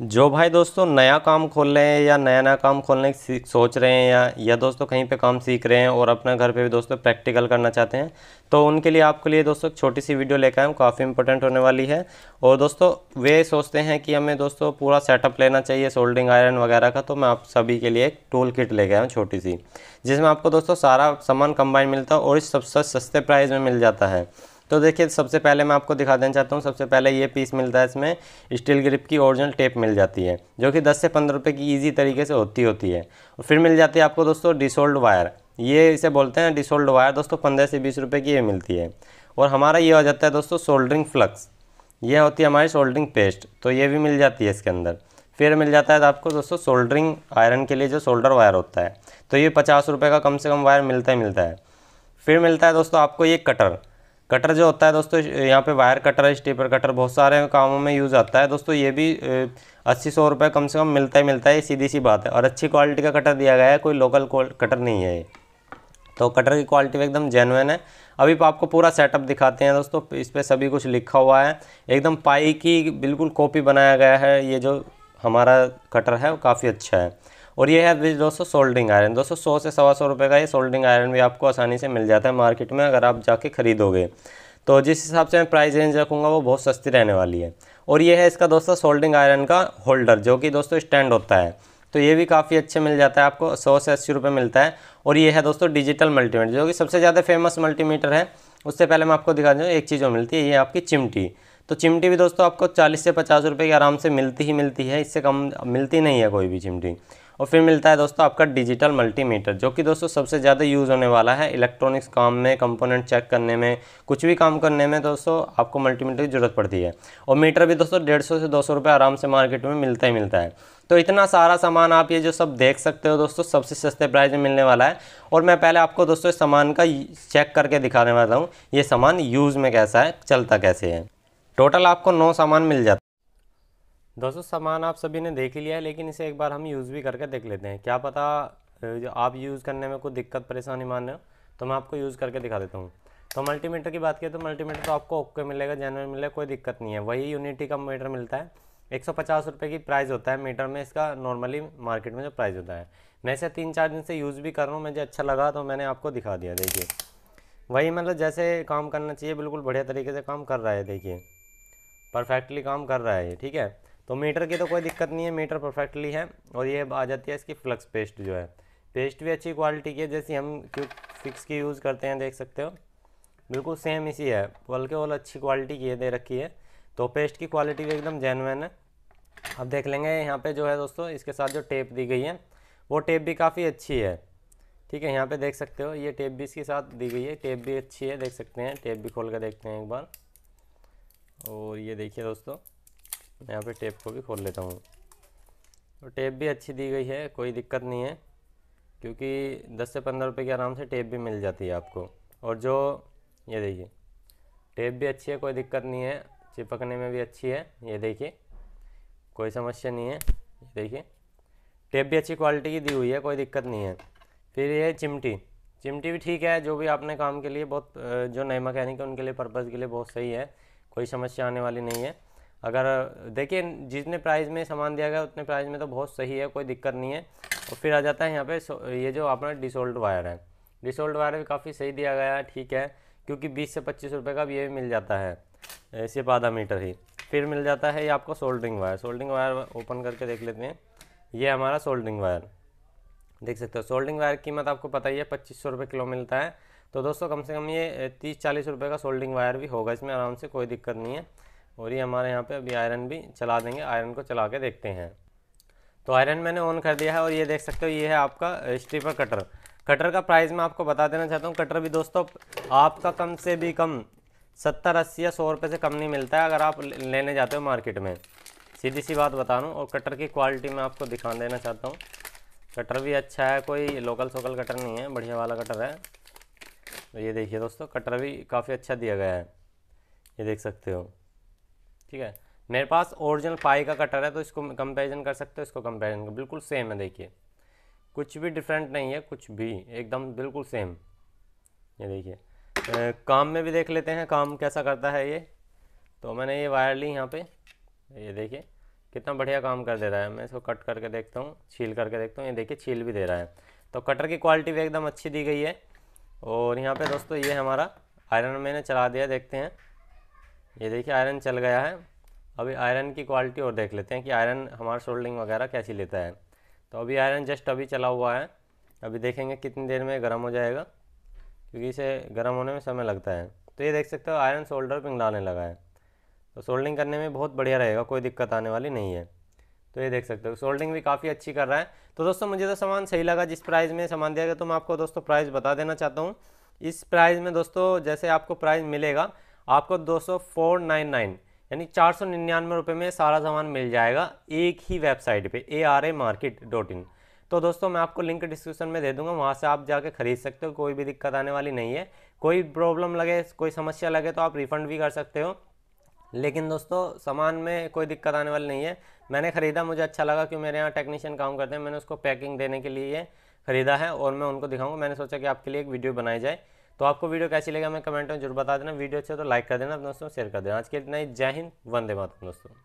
जो भाई दोस्तों नया काम खोल रहे हैं या नया नया काम खोलने की सोच रहे हैं या या दोस्तों कहीं पे काम सीख रहे हैं और अपने घर पे भी दोस्तों प्रैक्टिकल करना चाहते हैं तो उनके लिए आपके लिए दोस्तों छोटी सी वीडियो लेकर आएँ काफ़ी इंपॉर्टेंट होने वाली है और दोस्तों वे सोचते हैं कि हमें दोस्तों पूरा सेटअप लेना चाहिए सोल्डिंग आयरन वगैरह का तो मैं आप सभी के लिए एक टूल किट लेकर आया हूँ छोटी सी जिसमें आपको दोस्तों सारा सामान कंबाइन मिलता है और इस सबसे सस्ते प्राइस में मिल जाता है तो देखिए सबसे पहले मैं आपको दिखा देना चाहता हूँ सबसे पहले ये पीस मिलता है इसमें स्टील ग्रिप की ओरिजिनल टेप मिल जाती है जो कि 10 से 15 रुपए की इजी तरीके से होती होती है और फिर मिल जाती है आपको दोस्तों डिसोल्ड वायर ये इसे बोलते हैं डिसोल्ड वायर दोस्तों पंद्रह से बीस रुपये की ये मिलती है और हमारा ये हो जाता है दोस्तों सोल्डरिंग फ्लक्स ये होती है हमारी सोल्डरिंग पेस्ट तो ये भी मिल जाती है इसके अंदर फिर मिल जाता है आपको दोस्तों शोल्डरिंग आयरन के लिए जो सोल्डर वायर होता है तो ये पचास रुपये का कम से कम वायर मिलता ही मिलता है फिर मिलता है दोस्तों आपको ये कटर कटर जो होता है दोस्तों यहाँ पे वायर कटर स्टेपर कटर बहुत सारे कामों में यूज़ आता है दोस्तों ये भी अस्सी सौ रुपये कम से कम मिलता ही मिलता है सीधी सी बात है और अच्छी क्वालिटी का कटर दिया गया है कोई लोकल कटर नहीं है तो कटर की क्वालिटी एकदम जेनवन है अभी आपको पूरा सेटअप दिखाते हैं दोस्तों इस पर सभी कुछ लिखा हुआ है एकदम पाई की बिल्कुल कॉपी बनाया गया है ये जो हमारा कटर है वो काफ़ी अच्छा है और ये है दोस्तों सोल्डिंग आयरन दोस्तों सौ से सवा सौ रुपये का ये सोल्डिंग आयरन भी आपको आसानी से मिल जाता है मार्केट में अगर आप जाके खरीदोगे तो जिस हिसाब से मैं प्राइस रेंज रखूँगा वो बहुत सस्ती रहने वाली है और ये है इसका दोस्तों सोल्डिंग आयरन का होल्डर जो कि दोस्तों स्टैंड होता है तो ये भी काफ़ी अच्छे मिल जाता है आपको सौ से अस्सी रुपये मिलता है और ये है दोस्तों डिजिटल मल्टीमीटर जो कि सबसे ज़्यादा फेमस मल्टीमीटर है उससे पहले मैं आपको दिखा दूँ एक चीज़ और मिलती है ये आपकी चिमटी तो चिमटी भी दोस्तों आपको चालीस से पचास रुपये की आराम से मिलती ही मिलती है इससे कम मिलती नहीं है कोई भी चिमटी और फिर मिलता है दोस्तों आपका डिजिटल मल्टीमीटर जो कि दोस्तों सबसे ज़्यादा यूज़ होने वाला है इलेक्ट्रॉनिक्स काम में कंपोनेंट चेक करने में कुछ भी काम करने में दोस्तों आपको मल्टीमीटर की ज़रूरत पड़ती है और मीटर भी दोस्तों डेढ़ से दो सौ आराम से मार्केट में मिलता ही मिलता है तो इतना सारा सामान आप ये जो सब देख सकते हो दोस्तों सबसे सस्ते प्राइस में मिलने वाला है और मैं पहले आपको दोस्तों इस सामान का चेक करके दिखाने वाला हूँ ये सामान यूज़ में कैसा है चलता कैसे है टोटल आपको नौ सामान मिल जाता दोस्तों सामान आप सभी ने देख लिया है लेकिन इसे एक बार हम यूज़ भी करके देख लेते हैं क्या पता जो आप यूज़ करने में कोई दिक्कत परेशानी मान रहे हो तो मैं आपको यूज़ करके दिखा देता हूँ तो मल्टीमीटर की बात करें तो मल्टीमीटर तो आपको ओके मिलेगा जनरल मिलेगा कोई दिक्कत नहीं है वही यूनिटी का मीटर मिलता है एक सौ पचास रुपये की प्राइस होता है मीटर में इसका नॉर्मली मार्केट में जो प्राइस होता है मैं इसे तीन चार दिन से यूज़ भी कर रहा हूँ मुझे अच्छा लगा तो मैंने आपको दिखा दिया देखिए वही मतलब जैसे काम करना चाहिए बिल्कुल बढ़िया तरीके से काम कर रहा है देखिए परफेक्टली काम कर रहा है ठीक है तो मीटर की तो कोई दिक्कत नहीं है मीटर परफेक्टली है और ये आ जाती है इसकी फ्लक्स पेस्ट जो है पेस्ट भी अच्छी क्वालिटी की है जैसी हम क्यों फिक्स की यूज़ करते हैं देख सकते हो बिल्कुल सेम इसी है बल्कि वो अच्छी क्वालिटी की है दे रखी है तो पेस्ट की क्वालिटी भी एकदम जेनवन है अब देख लेंगे यहाँ पे जो है दोस्तों इसके साथ जो टेप दी गई है वो टेप भी काफ़ी अच्छी है ठीक है यहाँ पे देख सकते हो ये टेप भी इसके साथ दी गई है टेप भी अच्छी है देख सकते हैं टेप भी खोल कर देखते हैं एक बार और ये देखिए दोस्तों यहाँ पे टेप को भी खोल लेता हूँ तो टेप भी अच्छी दी गई है कोई दिक्कत नहीं है क्योंकि दस से पंद्रह रुपये के आराम से टेप भी मिल जाती है आपको और जो ये देखिए टेप भी अच्छी है कोई दिक्कत नहीं है चिपकने में भी अच्छी है ये देखिए कोई समस्या नहीं है देखिए टेप भी अच्छी क्वालिटी की दी हुई है कोई दिक्कत नहीं है फिर ये चिमटी चिमटी भी ठीक है जो भी आपने काम के लिए बहुत जो नए मकैनिक है उनके लिए पर्पज़ के लिए बहुत सही है कोई समस्या आने वाली नहीं है अगर देखिए जितने प्राइस में सामान दिया गया उतने प्राइस में तो बहुत सही है कोई दिक्कत नहीं है और फिर आ जाता है यहाँ पे ये जो अपना डिसोल्ड वायर है डिसोल्ड वायर भी काफ़ी सही दिया गया है ठीक है क्योंकि बीस से पच्चीस रुपये का भी ये भी मिल जाता है सिर्फ आधा मीटर ही फिर मिल जाता है ये आपको soldering wire soldering wire open करके देख लेते हैं ये हमारा सोल्डिंग वायर देख सकते हो सोल्डिंग वायर कीमत आपको पता ही है पच्चीस सौ रुपये किलो मिलता है तो दोस्तों कम से कम ये तीस चालीस रुपये का सोल्डिंग वायर भी होगा इसमें आराम से कोई दिक्कत नहीं है और ये हमारे यहाँ पे अभी आयरन भी चला देंगे आयरन को चला के देखते हैं तो आयरन मैंने ऑन कर दिया है और ये देख सकते हो ये है आपका स्ट्रीपर कटर कटर का प्राइस मैं आपको बता देना चाहता हूँ कटर भी दोस्तों आपका कम से भी कम सत्तर अस्सी या सौ रुपये से कम नहीं मिलता है अगर आप लेने जाते हो मार्केट में सीधी सी बात बता रहा और कटर की क्वालिटी मैं आपको दिखा देना चाहता हूँ कटर भी अच्छा है कोई लोकल सोकल कटर नहीं है बढ़िया वाला कटर है तो ये देखिए दोस्तों कटर भी काफ़ी अच्छा दिया गया है ये देख सकते हो ठीक है मेरे पास ओरिजिनल पाई का कटर है तो इसको कंपेरिजन कर सकते हो इसको कंपेरिजन कर बिल्कुल सेम है देखिए कुछ भी डिफरेंट नहीं है कुछ भी एकदम बिल्कुल सेम ये देखिए काम में भी देख लेते हैं काम कैसा करता है ये तो मैंने ये वायर ली यहाँ पे ये देखिए कितना बढ़िया काम कर दे रहा है मैं इसको कट करके देखता हूँ छील करके देखता हूँ ये देखिए छील भी दे रहा है तो कटर की क्वालिटी भी एकदम अच्छी दी गई है और यहाँ पे दोस्तों ये हमारा आयरन मैंने चला दिया देखते हैं ये देखिए आयरन चल गया है अभी आयरन की क्वालिटी और देख लेते हैं कि आयरन हमारा शोल्डिंग वगैरह कैसी लेता है तो अभी आयरन जस्ट अभी चला हुआ है अभी देखेंगे कितनी देर में गर्म हो जाएगा क्योंकि इसे गर्म होने में समय लगता है तो ये देख सकते हो आयरन शोल्डर पिंगलाने लगा है तो सोल्डिंग करने में बहुत बढ़िया रहेगा कोई दिक्कत आने वाली नहीं है तो ये देख सकते हो सोल्डिंग भी काफ़ी अच्छी कर रहा है तो दोस्तों मुझे तो सामान सही लगा जिस प्राइस में सामान दिया गया तो मैं आपको दोस्तों प्राइस बता देना चाहता हूँ इस प्राइस में दोस्तों जैसे आपको प्राइस मिलेगा आपको दो फोर नाइन नाइन यानी चार सौ निन्यानवे रुपये में सारा सामान मिल जाएगा एक ही वेबसाइट पे A R A market dot in तो दोस्तों मैं आपको लिंक डिस्क्रिप्शन में दे दूंगा वहाँ से आप जाके ख़रीद सकते हो कोई भी दिक्कत आने वाली नहीं है कोई प्रॉब्लम लगे कोई समस्या लगे तो आप रिफ़ंड भी कर सकते हो लेकिन दोस्तों सामान में कोई दिक्कत आने वाली नहीं है मैंने ख़रीदा मुझे अच्छा लगा क्योंकि मेरे यहाँ टेक्नीशियन काम करते हैं मैंने उसको पैकिंग देने के लिए ख़रीदा है और मैं उनको दिखाऊंगा मैंने सोचा कि आपके लिए एक वीडियो बनाई जाए तो आपको वीडियो कैसी लगी हमें कमेंट में जरूर बता देना वीडियो अच्छा तो लाइक कर देना दोस्तों शेयर कर देना आज के इतना ही जय हिंद वंदे मातरम दोस्तों